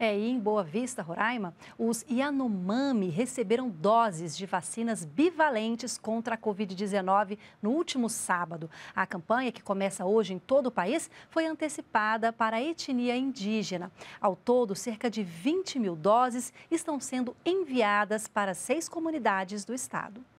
É, e em Boa Vista, Roraima, os Yanomami receberam doses de vacinas bivalentes contra a Covid-19 no último sábado. A campanha, que começa hoje em todo o país, foi antecipada para a etnia indígena. Ao todo, cerca de 20 mil doses estão sendo enviadas para seis comunidades do estado.